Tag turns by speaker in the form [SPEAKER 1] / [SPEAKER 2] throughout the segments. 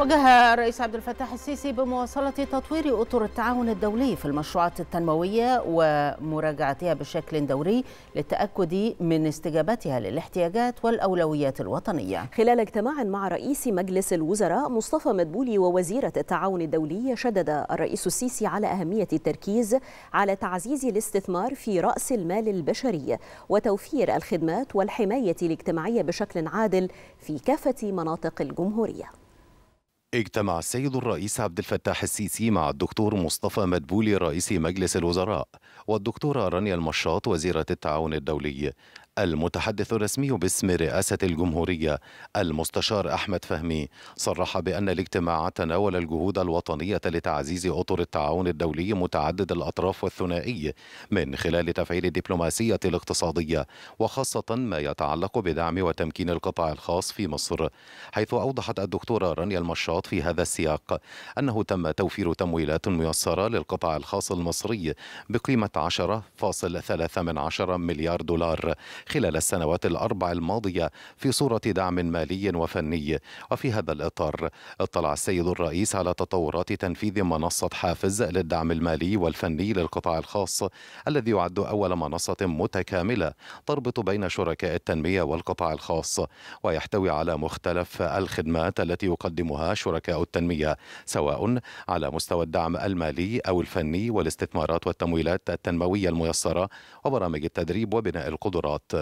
[SPEAKER 1] وجه الرئيس عبد الفتاح السيسي بمواصلة تطوير أطر التعاون الدولي في المشروعات التنموية ومراجعتها بشكل دوري للتأكد من استجابتها للاحتياجات والأولويات الوطنية خلال اجتماع مع رئيس مجلس الوزراء مصطفى مدبولي ووزيرة التعاون الدولي شدد الرئيس السيسي على أهمية التركيز على تعزيز الاستثمار في رأس المال البشري وتوفير الخدمات والحماية الاجتماعية بشكل عادل في كافة مناطق الجمهورية
[SPEAKER 2] اجتمع السيد الرئيس عبد الفتاح السيسي مع الدكتور مصطفى مدبولي رئيس مجلس الوزراء والدكتورة رانيا المشاط وزيرة التعاون الدولي المتحدث الرسمي باسم رئاسة الجمهورية المستشار أحمد فهمي صرح بأن الاجتماع تناول الجهود الوطنية لتعزيز أطر التعاون الدولي متعدد الأطراف والثنائي من خلال تفعيل الدبلوماسية الاقتصادية وخاصة ما يتعلق بدعم وتمكين القطاع الخاص في مصر حيث أوضحت الدكتورة رانيا المشاط في هذا السياق أنه تم توفير تمويلات ميسرة للقطاع الخاص المصري بقيمة 10.3 مليار دولار خلال السنوات الأربع الماضية في صورة دعم مالي وفني وفي هذا الإطار اطلع السيد الرئيس على تطورات تنفيذ منصة حافز للدعم المالي والفني للقطاع الخاص الذي يعد أول منصة متكاملة تربط بين شركاء التنمية والقطاع الخاص ويحتوي على مختلف الخدمات التي يقدمها شركاء التنمية سواء على مستوى الدعم المالي أو الفني والاستثمارات والتمويلات التنموية الميسرة وبرامج التدريب وبناء القدرات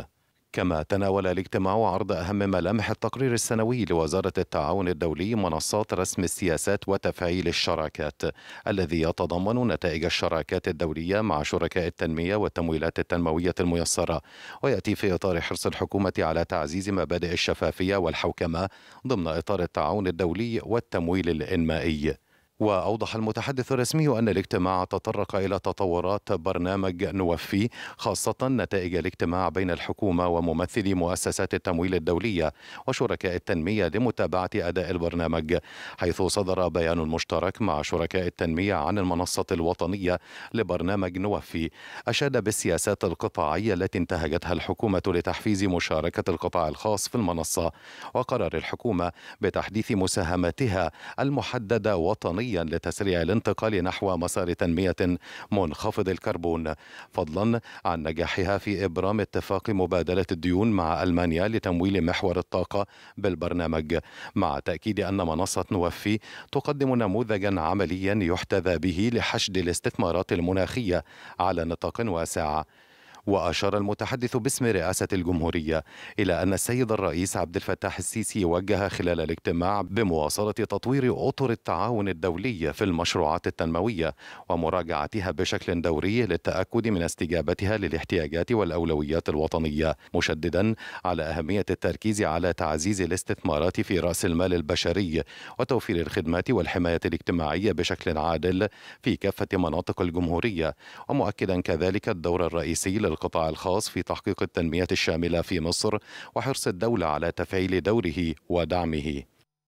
[SPEAKER 2] كما تناول الاجتماع عرض أهم ملامح التقرير السنوي لوزارة التعاون الدولي منصات رسم السياسات وتفعيل الشراكات الذي يتضمن نتائج الشراكات الدولية مع شركاء التنمية والتمويلات التنموية الميسرة ويأتي في إطار حرص الحكومة على تعزيز مبادئ الشفافية والحوكمة ضمن إطار التعاون الدولي والتمويل الإنمائي وأوضح المتحدث الرسمي أن الاجتماع تطرق إلى تطورات برنامج نوفي خاصة نتائج الاجتماع بين الحكومة وممثلي مؤسسات التمويل الدولية وشركاء التنمية لمتابعة أداء البرنامج حيث صدر بيان مشترك مع شركاء التنمية عن المنصة الوطنية لبرنامج نوفي أشاد بالسياسات القطاعية التي انتهجتها الحكومة لتحفيز مشاركة القطاع الخاص في المنصة وقرر الحكومة بتحديث مساهمتها المحددة وطنيا عالميا لتسريع الانتقال نحو مسار تنمية منخفض الكربون فضلا عن نجاحها في إبرام اتفاق مبادلة الديون مع ألمانيا لتمويل محور الطاقة بالبرنامج مع تأكيد أن منصة نوفي تقدم نموذجا عمليا يحتذى به لحشد الاستثمارات المناخية على نطاق واسع وأشار المتحدث باسم رئاسة الجمهورية إلى أن السيد الرئيس عبد الفتاح السيسي وجه خلال الاجتماع بمواصلة تطوير أطر التعاون الدولي في المشروعات التنموية ومراجعتها بشكل دوري للتأكد من استجابتها للاحتياجات والأولويات الوطنية مشددا على أهمية التركيز على تعزيز الاستثمارات في رأس المال البشري وتوفير الخدمات والحماية الاجتماعية بشكل عادل في كافة مناطق الجمهورية ومؤكدا كذلك الدور الرئيسي لل القطاع الخاص في تحقيق التنمية الشاملة في مصر وحرص الدولة على تفعيل دوره ودعمه